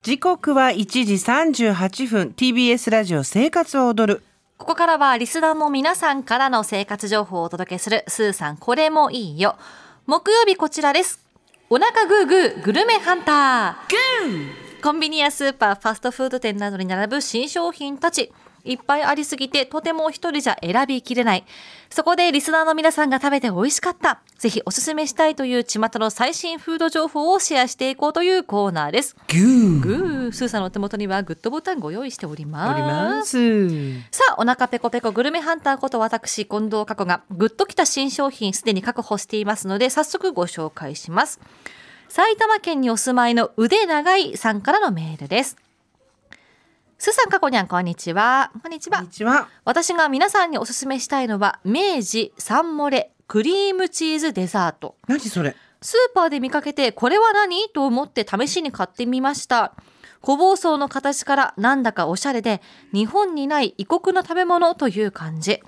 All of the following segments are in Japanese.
時刻は1時38分 TBS ラジオ生活を踊るここからはリスナーの皆さんからの生活情報をお届けするスーさんこれもいいよ木曜日こちらですお腹グーグーグルメハンターグーコンビニやスーパーファストフード店などに並ぶ新商品たちいっぱいありすぎてとても一人じゃ選びきれないそこでリスナーの皆さんが食べて美味しかったぜひおすすめしたいという巷の最新フード情報をシェアしていこうというコーナーですギューグースーさんのお手元にはグッドボタンご用意しておりますさあお腹ペコペコグルメハンターこと私近藤佳子がグッときた新商品すでに確保していますので早速ご紹介します埼玉県にお住まいの腕長いさんからのメールですすさんかこにゃんこんにちはこんにちはこんにちは私が皆さんにおすすめしたいのは明治サンモレクリームチーズデザート何それスーパーで見かけてこれは何と思って試しに買ってみました小房装の形からなんだかおしゃれで日本にない異国の食べ物という感じ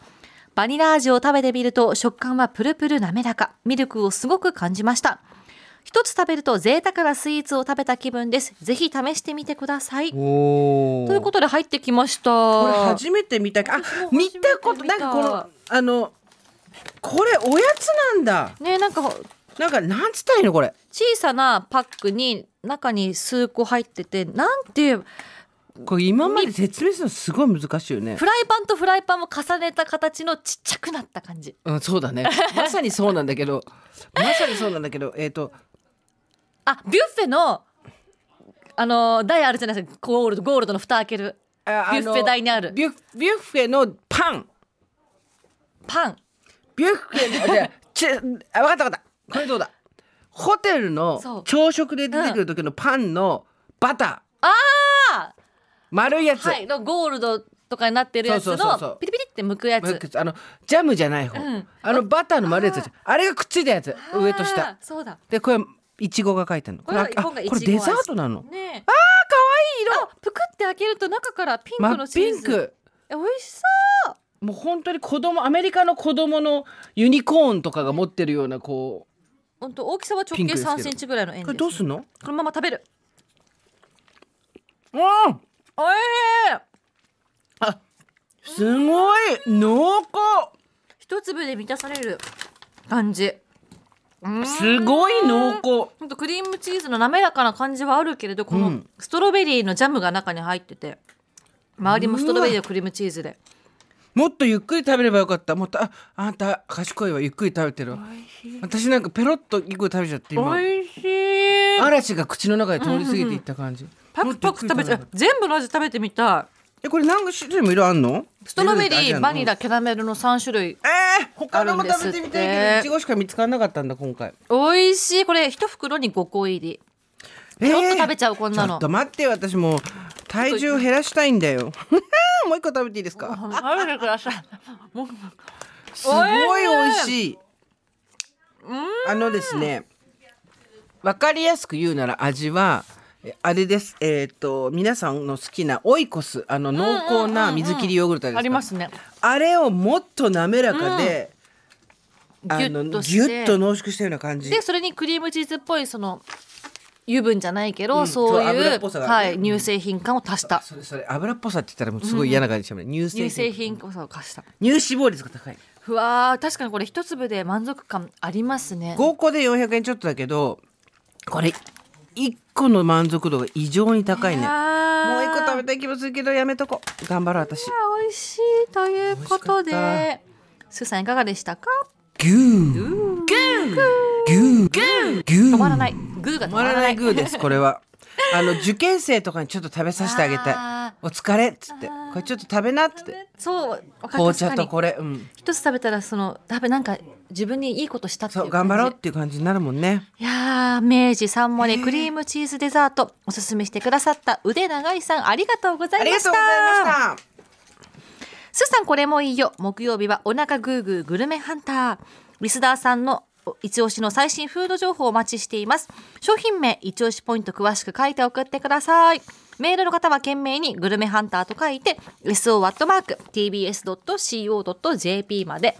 バニラ味を食べてみると食感はプルプル滑らかミルクをすごく感じました一つ食べると贅沢なスイーツを食べた気分ですぜひ試してみてくださいおことで入ってきました。これ初めて見た。あ、見たこと、なんかこの、あの、これおやつなんだ。ね、なんか、なんか、なんつったらいいのこれ。小さなパックに、中に数個入ってて、なんていう、これ今まで説明するのすごい難しいよねフライパンとフライパンを重ねた形のちっちゃくなった感じうんそうだねまさにそうなんだけどまさにそうなんだけどえっ、ー、とあビュッフェのあの台あるじゃないですかゴールドゴールドの蓋開けるビュッフェ台にあるビュビュッフェのパンパンビュッフェのじゃちあ分かった分かったこれどうだホテルの朝食で出てくる時のパンのバター、うん、ああ丸いやつ、はい、のゴールドとかになってるやつのピリピリって剥くやつあのジャムじゃない方、うん、あのバターの丸いやつあれがくっついたやつ上と下そうだでこれいちごが書いてるのこれこれデザートなの、ね、あー可愛い色ぷくって開けると中からピンクのピンクえ美味しそうもう本当に子供アメリカの子供のユニコーンとかが持ってるようなこう本当大きさは直径三センチぐらいの円、ね、これどうすんの？このまま食べる。うん。おいしい。あ、すごい濃厚。一粒で満たされる感じ。すごい濃厚ほんとクリームチーズの滑らかな感じはあるけれどこのストロベリーのジャムが中に入ってて周りもストロベリーとクリームチーズでもっとゆっくり食べればよかったもっとああんた賢いわゆっくり食べてるわ私なんかペロッと一個食べちゃって今おいしい嵐が口の中で通り過ぎていった感じ、パクパク食べちゃう全部の味食べてみたえこれ何種類もいろあんのストロベリーバニラキャラメルの3種類えー、他のも食べてみたいけどいちごしか見つからなかったんだ今回美味しいこれ一袋に5個入りちょっと食べちゃうこんなの、ちょっと待って私も体重減らしたいんだよ もう一個食べていいですか食べてくださいすごい美味しいあのですねわかりやすく言うなら味はあれです。えっ、ー、と、皆さんの好きなオイコス、あの濃厚な水切りヨーグルトありますね。あれをもっと滑らかで。うん、あのギュッと濃縮したような感じでそれにクリームチーズっぽいその油分じゃないけど、うん、そういう、ね、はい、乳製品感を足した、うん、それそれ油っぽさって言ったらもうすごい嫌な感じします、うん、乳製品乳を足した乳脂肪率が高いふわ確かにこれ一粒で満足感ありますね合個で400円ちょっとだけどこれ1個の満足度が異常に高いねもう一個食べたい気もするけどやめとこ頑張ろう私美味しいということでスーさんいかがでしたかぎゅーぎゅーぎゅーぎーぎー止まらないグーが止まらないグーですこれはあの受験生とかにちょっと食べさせてあげたいお疲れっつってこれちょっと食べなっってそう紅茶とこれ、うん、一つ食べたらその食べなんか自分にいいことしたっていう頑張ろうっていう感じになるもんねいや明治さんもね、クリームチーズデザートおすすめしてくださった腕長いさんありがとうございましたありがとうございましたすさんこれもいいよ木曜日はお腹グーグーグルメハンターリスナーさんの一押しの最新フード情報をお待ちしています商品名一押しポイント詳しく書いて送ってくださいメールの方は懸命にグルメハンターと書いて so.tbs.co.jp まで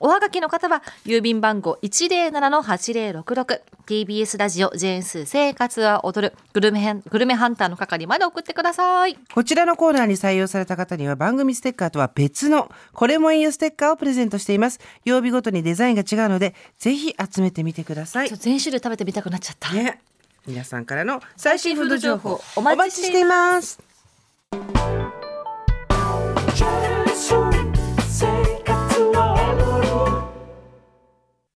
おはがきの方は郵便番号 107-8066TBS ラジオジェンス生活は踊るグルメグルメハンターの係まで送ってくださいこちらのコーナーに採用された方には番組ステッカーとは別のこれもいいよステッカーをプレゼントしています曜日ごとにデザインが違うのでぜひ集めてみてください全種類食べてみたくなっちゃった、ね皆さんからの最新フード情報お待ちしています